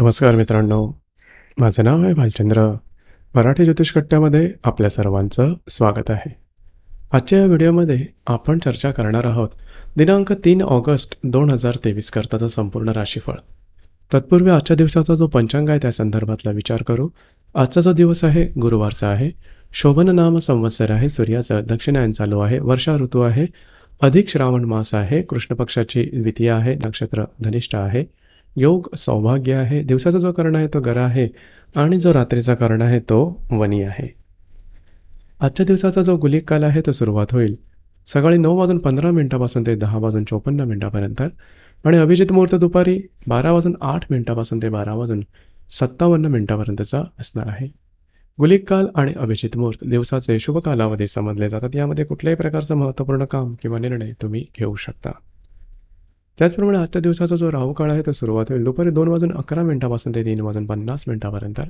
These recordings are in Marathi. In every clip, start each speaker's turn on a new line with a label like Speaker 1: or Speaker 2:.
Speaker 1: नमस्कार मित्रांनो माझं नाव आहे भालचंद्र मराठी ज्योतिषकट्ट्यामध्ये आपल्या सर्वांचं स्वागत आहे आजच्या या व्हिडिओमध्ये आपण चर्चा करणार आहोत दिनांक तीन ऑगस्ट दोन हजार तेवीस करताचं संपूर्ण राशीफळ तत्पूर्वी आजच्या दिवसाचा जो पंचांग आहे त्या संदर्भातला विचार करू आजचा जो दिवस आहे गुरुवारचा आहे शोभन नाम संवत्सर आहे सूर्याचं दक्षिणायन चालू आहे वर्षा ऋतू आहे अधिक श्रावण मास आहे कृष्ण पक्षाची द्वितीय आहे नक्षत्र धनिष्ठ आहे योग सौभाग्य आहे दिवसाचा जो कर्ण आहे तो गर आहे आणि जो रात्रीचा कर्ण आहे तो वनी आहे आजच्या दिवसाचा जो गुलिक काल आहे तो सुरुवात होईल सकाळी नऊ वाजून पंधरा मिनटापासून ते दहा वाजून चोपन्न मिनिटापर्यंत आणि अभिजित मुहूर्त दुपारी बारा वाजून आठ मिनिटापासून ते बारा वाजून सत्तावन्न मिनिटापर्यंतचा असणार आहे गुलिक काल आणि अभिजित मुहूर्त दिवसाचे शुभ कालावधी समजले जातात यामध्ये कुठल्याही प्रकारचं महत्त्वपूर्ण काम किंवा निर्णय तुम्ही घेऊ शकता त्याचप्रमाणे आजच्या दिवसाचा जो काळ आहे तो सुरुवात होईल दुपारी दोन वाजून अकरा मिनिटापासून ते तीन वाजून पन्नास मिनिटापर्यंत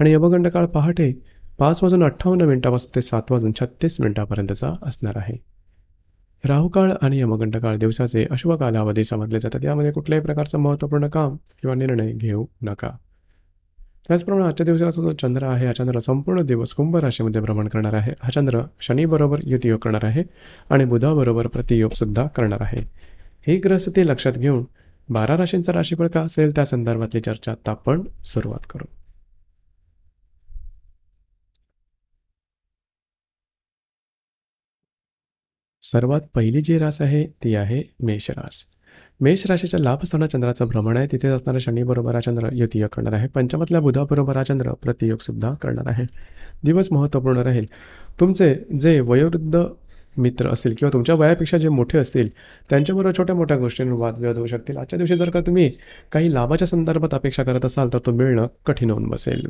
Speaker 1: आणि यमगंड काळ पहाटे पाच वाजून अठ्ठावन्न मिनिटापासून ते सात वाजून छत्तीस मिनिटापर्यंतचा असणार आहे काळ आणि काळ दिवसाचे अशुभ कालावधी समजले जातात यामध्ये कुठल्याही प्रकारचं महत्त्वपूर्ण काम किंवा निर्णय घेऊ नका त्याचप्रमाणे आजच्या दिवसाचा जो चंद्र आहे हा चंद्र संपूर्ण दिवस कुंभ राशीमध्ये भ्रमण करणार आहे हा चंद्र शनीबरोबर युतियोग करणार आहे आणि बुधाबरोबर सुद्धा करणार आहे ही ग्रहस्थिती लक्षात घेऊन बारा राशींचा राशीफळ का असेल त्या संदर्भातली चर्चा आता आपण सुरुवात करू सर्वात पहिली जी रास आहे ती आहे मेष रास मेष राशीच्या असताना चंद्राचं भ्रमण आहे तिथे असणारा शनीबरोबर बरोबर हा चंद्र युतीय करणार आहे पंचमातल्या बुधाबरोबर हा चंद्र प्रतियोग सुद्धा करणार आहे दिवस महत्त्वपूर्ण राहील तुमचे जे वयोवृद्ध मित्र असतील किंवा तुमच्या वयापेक्षा जे मोठे असतील त्यांच्याबरोबर छोट्या मोठ्या गोष्टींवर वादविवाद होऊ शकतील आजच्या दिवशी जर का तुम्ही काही लाभाच्या संदर्भात अपेक्षा करत असाल तर तो मिळणं कठीण होऊन बसेल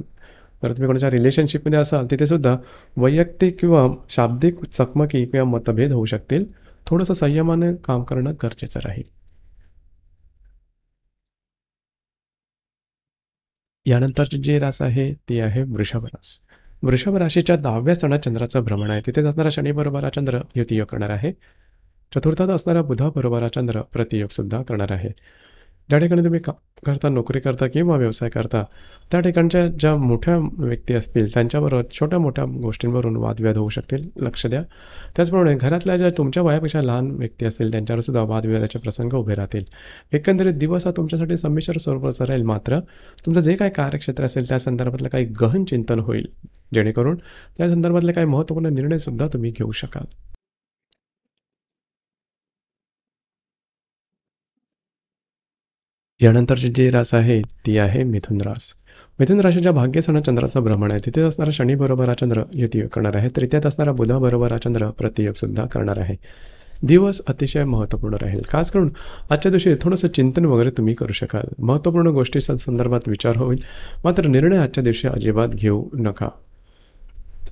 Speaker 1: जर तुम्ही कोणाच्या रिलेशनशिपमध्ये असाल तिथेसुद्धा वैयक्तिक किंवा शाब्दिक चकमकी किंवा मतभेद होऊ शकतील थोडंसं संयमाने काम करणं गरजेचं राहील यानंतरची जी रास आहे ती आहे वृषभ रास वृषभ राशीच्या दहाव्या स्थानात चंद्राचं भ्रमण आहे तिथेच असणारा शनी बरोबर चंद्र युतीयोग करणार आहे चतुर्थात असणारा बुधा बरोबरा चंद्र प्रतियोग सुद्धा करणार आहे ज्या ठिकाणी तुम्ही का करता नोकरी करता किंवा व्यवसाय करता त्या ठिकाणच्या ज्या मोठ्या व्यक्ती असतील त्यांच्याबरोबर छोट्या मोठ्या गोष्टींवरून वादविवाद होऊ शकतील लक्ष द्या त्याचप्रमाणे घरातल्या ज्या तुमच्या वयापेक्षा लहान व्यक्ती असतील त्यांच्यावर सुद्धा वादविवादाचे प्रसंग उभे राहतील एकंदरीत दिवस हा तुमच्यासाठी संमिश्र स्वरूपाचा राहील मात्र तुमचं जे काही कार्यक्षेत्र असेल त्या संदर्भातलं काही गहन चिंतन होईल जेणेकरून त्या संदर्भातले काही महत्त्वपूर्ण निर्णयसुद्धा तुम्ही घेऊ शकाल यानंतरची जी रास आहे ती आहे मिथुन रास मिथुन राशीच्या भाग्यसण चंद्राचं भ्रमण आहे तिथेच असणारा शनी बरोबर हा चंद्र युतियोग करणार आहे तर त्यात असणारा बुधाबरोबर हा चंद्र सुद्धा करणार आहे दिवस अतिशय महत्त्वपूर्ण राहील खास करून आजच्या दिवशी थोडंसं चिंतन वगैरे तुम्ही करू शकाल महत्त्वपूर्ण गोष्टीच्या संदर्भात विचार होईल मात्र निर्णय आजच्या दिवशी अजिबात घेऊ नका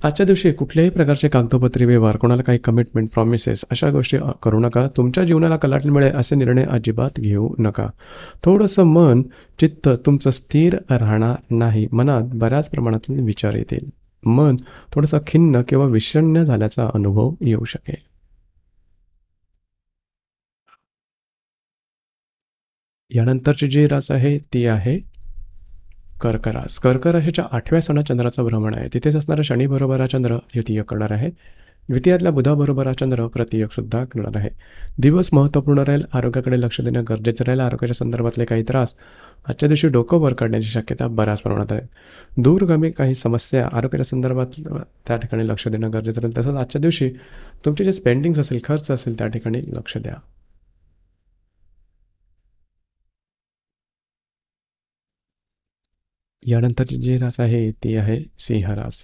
Speaker 1: आजच्या दिवशी कुठल्याही प्रकारचे कागदोपत्री व्यवहार कोणाला काही कमिटमेंट प्रॉमिसेस अशा गोष्टी करू नका तुमच्या जीवनाला कलाटण मिळेल असे निर्णय अजिबात घेऊ नका थोडंसं मन चित्त तुमचं स्थिर राहणार नाही मनात बऱ्याच प्रमाणातील विचार येतील मन थोडंसं खिन्न किंवा विषण्य झाल्याचा अनुभव येऊ शकेल यानंतरची जी रास आहे ती आहे कर्करास कर्क राशीच्या आठव्या सणात चंद्राचं भ्रमण आहे तिथेच असणारा शनीबरोबर हा चंद्र द्वितीय करणार आहे द्वितीयातल्या बुधाबरोबर हा चंद्र प्रतियोग सुद्धा करणार आहे दिवस महत्त्वपूर्ण राहील आरोग्याकडे लक्ष देणं गरजेचं राहील आरोग्याच्या संदर्भातले काही त्रास आजच्या दिवशी डोकं वर काढण्याची शक्यता बऱ्याच प्रमाणात आहे दूरगामी काही समस्या आरोग्याच्या संदर्भात त्या ठिकाणी लक्ष देणं गरजेचं राहील तसंच आजच्या दिवशी तुमचे जे स्पेंडिंग्स असेल खर्च असेल त्या ठिकाणी लक्ष द्या यानंतरचे जे रास आहे ते आहे सिंह रास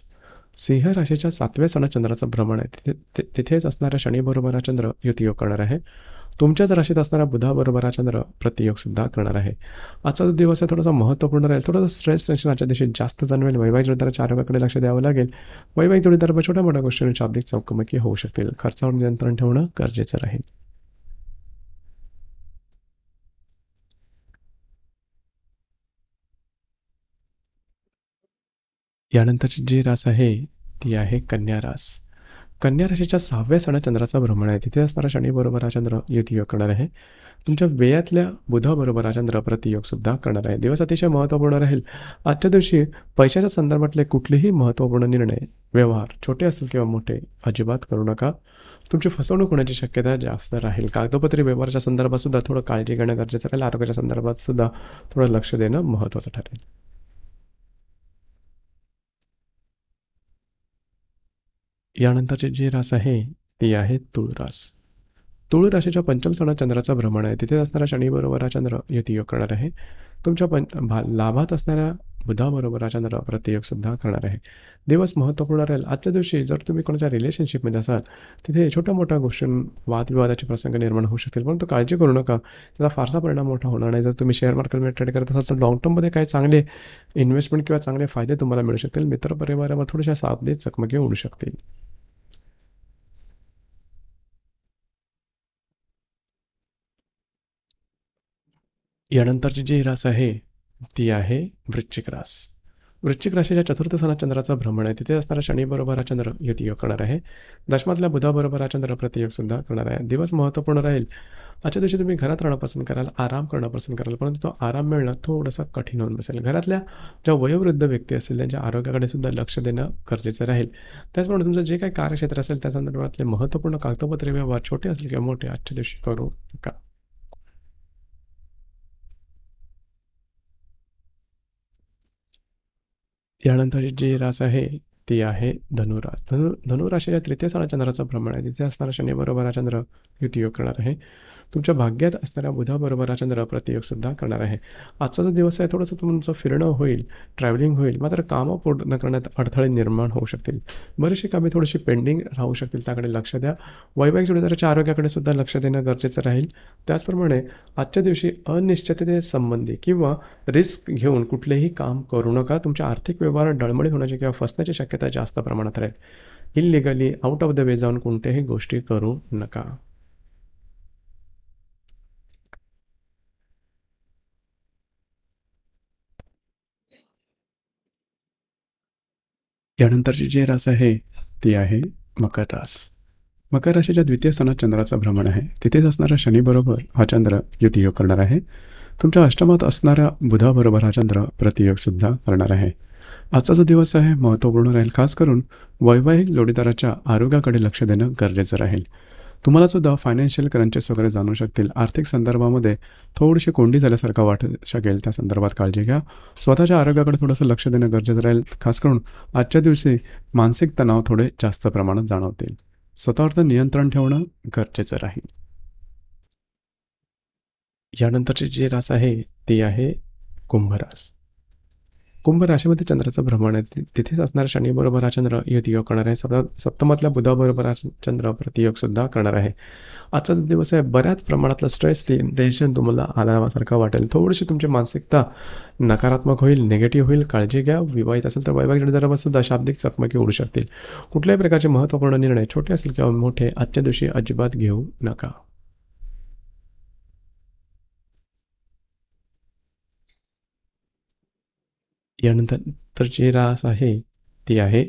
Speaker 1: सिंह राशीच्या सातव्या सणा चंद्राचं भ्रमण आहे तिथे ते तिथेच असणारा शनीबरोबर हा चंद्र युतियोग करणार आहे तुमच्याच राशीत असणारा बुधाबरोबर हा चंद्र प्रतियोगसुद्धा करणार आहे आजचा जो दिवस आहे थोडासा महत्त्वपूर्ण राहील थोडासा स्ट्रेस टेन्शन आजच्या दिवशी जास्त जाणवेल वैवाहिक जोडीदाराच्या आरोग्याकडे लक्ष द्यावं लागेल वैवाहिक जोडीदार छोट्या मोठ्या गोष्टींच्या अधिक चौकमकी होऊ शकतील खर्चावर नियंत्रण ठेवणं गरजेचं राहील यानंतरची जी रास आहे ती आहे कन्या रास कन्या राशीच्या सहाव्या सणा चंद्राचा भ्रमण आहे तिथे असणारा शनीबरोबर हा चंद्र योग करणार आहे तुमच्या वेयातल्या बुधाबरोबर हा चंद्र प्रतियोगसुद्धा करणार आहे दिवस अतिशय महत्त्वपूर्ण राहील आजच्या दिवशी पैशाच्या संदर्भातले कुठलेही महत्त्वपूर्ण निर्णय व्यवहार छोटे असतील किंवा मोठे अजिबात करू नका तुमची फसवणूक होण्याची शक्यता जास्त राहील कागदोपत्री व्यवहाराच्या संदर्भातसुद्धा थोडं काळजी घेणं गरजेचं राहील आरोग्याच्या संदर्भातसुद्धा थोडं लक्ष देणं महत्त्वाचं ठरेल यानंतरचे जे रास आहे ते आहे तुळरास तुळ राशीच्या पंचम सणात चंद्राचा भ्रमण आहे तिथे असणारा शनीबरोबर हा चंद्र युती योग करणार आहे तुमच्या पंच भा लाभात असणाऱ्या बुधाबरोबर प्रतियोग सुद्धा करणार आहे दिवस महत्वपूर्ण राहील आजच्या दिवशी जर तुम्ही कोणाच्या रिलेशनशिपमध्ये असाल तिथे छोट्या मोठ्या गोष्टी वादविवादाचे प्रसंग निर्माण होऊ शकतील परंतु काळजी करू नका त्याचा फारसा परिणाम मोठा होणार नाही जर तुम्ही शेअर मार्केटमध्ये ट्रेड करत असाल तर लॉंग टर्ममध्ये काही चांगले इन्व्हेस्टमेंट किंवा चांगले फायदे तुम्हाला मिळू शकतील मित्रपरिवारावर थोड्याशा साबदेत चकमकी होऊ शकतील यानंतरची जी रास आहे ती आहे वृश्चिक रास वृश्चिक राशीच्या चतुर्थ सणात चंद्राचा भ्रमण आहे तिथे असणारा शनीबरोबर हा चंद्र योग करणार आहे दशमातल्या बुधाबरोबर हा चंद्र सुद्धा करणार आहे दिवस महत्त्वपूर्ण राहील आजच्या दिवशी तुम्ही घरात राहणं पसंत कराल आराम करणं पसंत कराल परंतु तो आराम मिळणं थोडंसं कठीण होऊन बसेल घरातल्या ज्या वयोवृद्ध व्यक्ती असतील त्यांच्या आरोग्याकडे सुद्धा लक्ष देणं गरजेचं राहील त्याचप्रमाणे तुमचं जे काही कार्यक्षेत्र असेल त्या संदर्भातले महत्त्वपूर्ण कागदपत्रे व्यवहार छोटे असेल किंवा मोठे आजच्या दिवशी करू यानंतर जे रास आहे ती आहे धनुरास धनु धनुराशीच्या तृतीय स्थाना चंद्राचं प्रमाण आहे तिथे असणारा शनीबरोबर हा चंद्र युतियोग करणार आहे तुमच्या भाग्यात असणाऱ्या बुधाबरोबर हा चंद्र प्रतियोगसुद्धा करणार आहे आजचा जो दिवस आहे थोडंसं तुमचं फिरणं होईल ट्रॅव्हलिंग होईल मात्र कामं पूर्ण करण्यात अडथळे निर्माण होऊ शकतील बरीचशी कामे थोडीशी पेंडिंग राहू शकतील त्याकडे लक्ष द्या वैवाहिक जोडीदाराच्या आरोग्याकडे सुद्धा लक्ष देणं गरजेचं राहील त्याचप्रमाणे आजच्या दिवशी अनिश्चिततेसंबंधी किंवा रिस्क घेऊन कुठलेही काम करू नका तुमच्या आर्थिक व्यवहार डळमळीत होण्याची किंवा फसण्याची शक्यता शक्यता जास्त प्रमाणात राहील illegally out of the way जाऊन कोणत्याही गोष्टी करू नका यानंतरची जी रास आहे ती आहे मकर रास मकर राशीच्या द्वितीय स्थानात चंद्राचा भ्रमण आहे तिथेच असणारा शनीबरोबर हा चंद्र युतियोग करणार आहे तुमच्या अष्टमात असणाऱ्या बुधाबरोबर हा चंद्र सुद्धा करणार आहे आजचा जो दिवस आहे महत्त्वपूर्ण राहील खास करून वैवाहिक जोडीदाराच्या आरोग्याकडे लक्ष देणं गरजेचं राहील तुम्हाला सुद्धा फायनान्शियल क्रंचेस वगैरे जाणू शकतील आर्थिक संदर्भामध्ये थोडीशी कोंडी झाल्यासारखा वाटू शकेल त्या संदर्भात काळजी घ्या स्वतःच्या आरोग्याकडे थोडंसं लक्ष देणं गरजेचं राहील खास करून आजच्या दिवशी मानसिक तणाव थोडे जास्त प्रमाणात जाणवतील स्वतःवर नियंत्रण ठेवणं गरजेचं राहील यानंतरची जी रास आहे ती आहे कुंभरास कुंभ राशीमध्ये चंद्राचं भ्रमण आहे तिथेच असणारा शनीबरोबर हा चंद्र युतियोग करणार आहे सप्त सप्तमातल्या बुधाबरोबर हा चंद्र प्रतियोग सुद्धा करणार आहे आजचा जो दिवस आहे बऱ्याच प्रमाणातला स्ट्रेस टेन्शन तुम्हाला आल्यासारखा वाटेल थोडीशी तुमची मानसिकता नकारात्मक होईल निगेटिव्ह होईल काळजी घ्या विवाहित असेल तर वैवाहिक निर्धारावर शाब्दिक चकमकी उडू शकतील कुठल्याही प्रकारचे महत्त्वपूर्ण निर्णय छोटे असेल किंवा मोठे आजच्या दिवशी अजिबात घेऊ नका यानंतर तर जे रास आहे ती आहे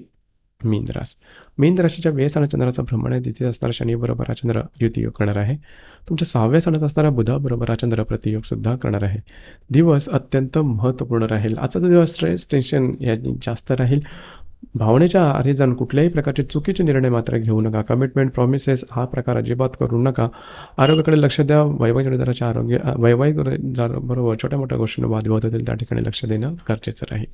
Speaker 1: मीन रास मीन राशीच्या वेळेस आणि चंद्राचा भ्रमण आहे तिथे असणारा बरोबर हा चंद्र युतीयोग करणार आहे तुमच्या सहाव्या सणात असणारा बरोबर हा चंद्र सुद्धा करणार आहे दिवस अत्यंत महत्त्वपूर्ण राहील आजचा दिवस स्ट्रेस टेन्शन या जास्त राहील भावनेच्या आधी जाऊन कुठल्याही प्रकारचे चुकीचे निर्णय मात्र घेऊ नका कमिटमेंट प्रॉमिसेस हा प्रकार अजिबात करू नका आरोग्याकडे लक्ष द्या वैवाहिक आरोग्य वैवाहिक बरोबर छोट्या मोठ्या गोष्टींना वाद विवाद होतील त्या ठिकाणी लक्ष देणं गरजेचं राहील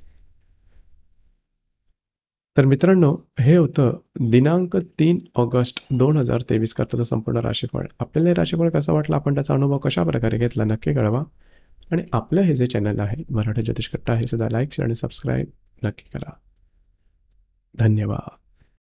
Speaker 1: तर मित्रांनो हे होतं दिनांक तीन ऑगस्ट दोन हजार तेवीस करताचं संपूर्ण राशीफळ आपल्याला हे राशीफळ कसा वाटला आपण त्याचा अनुभव कशा प्रकारे घेतला नक्की कळवा आणि आपलं हे जे चॅनल आहे मराठी ज्योतिष कट्टा हे सुद्धा लाईक शेअर आणि सबस्क्राईब नक्की करा धन्यवाद